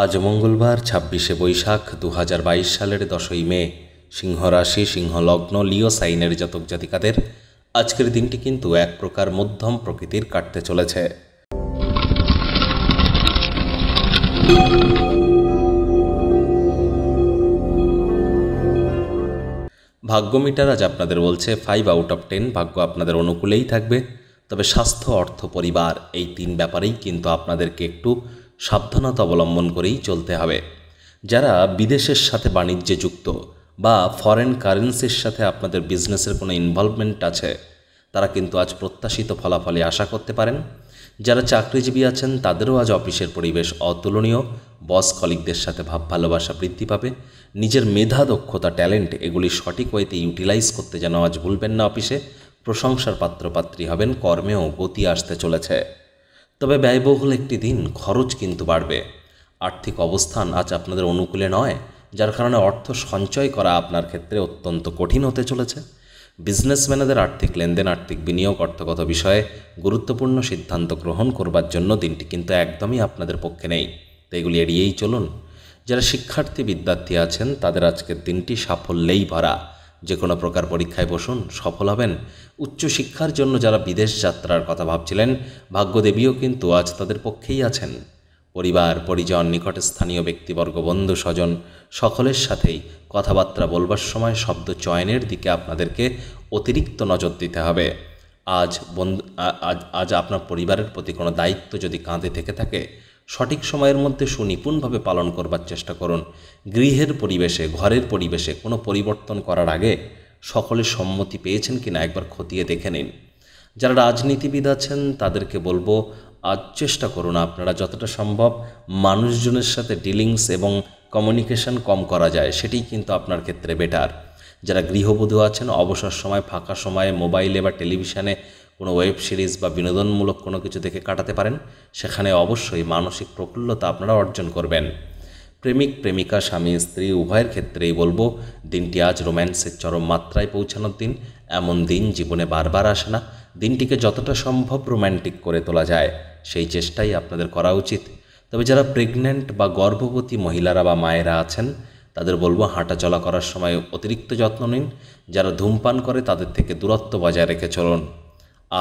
আজ মঙ্গলবার ছাব্বিশে বৈশাখ দু সালের দশই মে সিংহ রাশি সিংহলগ্ন লিও সাইনের জাতক জাতিকাদের আজকের দিনটি কিন্তু এক প্রকার মধ্যম প্রকৃতির কাটতে চলেছে ভাগ্য মিটার আজ আপনাদের বলছে ফাইভ আউট অফ টেন ভাগ্য আপনাদের অনুকূলেই থাকবে তবে স্বাস্থ্য অর্থ পরিবার এই তিন ব্যাপারেই কিন্তু আপনাদেরকে একটু সাবধানতা অবলম্বন করেই চলতে হবে যারা বিদেশের সাথে বাণিজ্যে যুক্ত বা ফরেন কারেন্সির সাথে আপনাদের বিজনেসের কোনো ইনভলভমেন্ট আছে তারা কিন্তু আজ প্রত্যাশিত ফলাফলে আশা করতে পারেন যারা চাকরিজীবী আছেন তাদেরও আজ অফিসের পরিবেশ অতুলনীয় বস কলিকদের সাথে ভাব ভালোবাসা বৃদ্ধি পাবে নিজের মেধা দক্ষতা ট্যালেন্ট এগুলি সঠিক ওয়েতে ইউটিলাইজ করতে যেন আজ ভুলবেন না অফিসে প্রশংসার পাত্রপাত্রী হবেন কর্মেও গতি আসতে চলেছে তবে ব্যয়বহুল একটি দিন খরচ কিন্তু বাড়বে আর্থিক অবস্থান আজ আপনাদের অনুকূলে নয় যার কারণে অর্থ সঞ্চয় করা আপনার ক্ষেত্রে অত্যন্ত কঠিন হতে চলেছে বিজনেসম্যানেদের আর্থিক লেনদেন আর্থিক বিনিয়োগ অর্থগত বিষয়ে গুরুত্বপূর্ণ সিদ্ধান্ত গ্রহণ করবার জন্য দিনটি কিন্তু একদমই আপনাদের পক্ষে নেই তো এগুলি এড়িয়েই চলুন যারা শিক্ষার্থী বিদ্যার্থী আছেন তাদের আজকের দিনটি সাফল্যেই ভরা যে কোনো প্রকার পরীক্ষায় বসুন সফল হবেন উচ্চশিক্ষার জন্য যারা বিদেশ যাত্রার কথা ভাবছিলেন ভাগ্যদেবীও কিন্তু আজ তাদের পক্ষেই আছেন পরিবার পরিজন নিকট স্থানীয় ব্যক্তিবর্গ বন্ধু স্বজন সকলের সাথেই কথাবার্তা বলবার সময় শব্দ চয়নের দিকে আপনাদেরকে অতিরিক্ত নজর দিতে হবে আজ বন্ধু আজ আজ আপনার পরিবারের প্রতি কোনো দায়িত্ব যদি কাঁধে থেকে থাকে সঠিক সময়ের মধ্যে সুনিপুণভাবে পালন করবার চেষ্টা করুন গৃহের পরিবেশে ঘরের পরিবেশে কোনো পরিবর্তন করার আগে সকলে সম্মতি পেয়েছেন কিনা একবার খতিয়ে দেখে নিন যারা রাজনীতিবিদ আছেন তাদেরকে বলবো আজ চেষ্টা করুন আপনারা যতটা সম্ভব মানুষজনের সাথে ডিলিংস এবং কমিউনিকেশন কম করা যায় সেটি কিন্তু আপনার ক্ষেত্রে বেটার যারা গৃহবধূ আছেন অবসর সময় ফাঁকা সময়ে মোবাইলে বা টেলিভিশনে কোনো ওয়েব সিরিজ বা বিনোদনমূলক কোনো কিছু দেখে কাটাতে পারেন সেখানে অবশ্যই মানসিক প্রফুল্লতা আপনারা অর্জন করবেন প্রেমিক প্রেমিকা স্বামী স্ত্রী উভয়ের ক্ষেত্রেই বলবো দিনটি আজ রোম্যান্সের চরম মাত্রায় পৌঁছানোর দিন এমন দিন জীবনে বারবার আসে না দিনটিকে যতটা সম্ভব রোম্যান্টিক করে তোলা যায় সেই চেষ্টাই আপনাদের করা উচিত তবে যারা প্রেগন্যান্ট বা গর্ভবতী মহিলারা বা মায়েরা আছেন তাদের বলবো হাঁটাচলা করার সময় অতিরিক্ত যত্ন নিন যারা ধূমপান করে তাদের থেকে দূরত্ব বজায় রেখে চলুন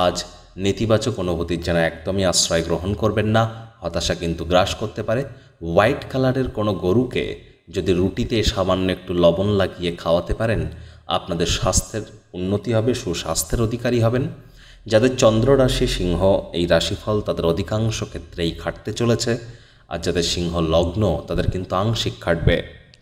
আজ নেতিবাচক অনুভূতির যেন একদমই আশ্রয় গ্রহণ করবেন না হতাশা কিন্তু গ্রাস করতে পারে হোয়াইট কালারের কোনো গরুকে যদি রুটিতে সামান্য একটু লবণ লাগিয়ে খাওয়াতে পারেন আপনাদের স্বাস্থ্যের উন্নতি হবে সুস্বাস্থ্যের অধিকারী হবেন যাদের চন্দ্র রাশি সিংহ এই রাশিফল তাদের অধিকাংশ ক্ষেত্রেই খাটতে চলেছে আর যাদের সিংহ লগ্ন তাদের কিন্তু আংশিক খাটবে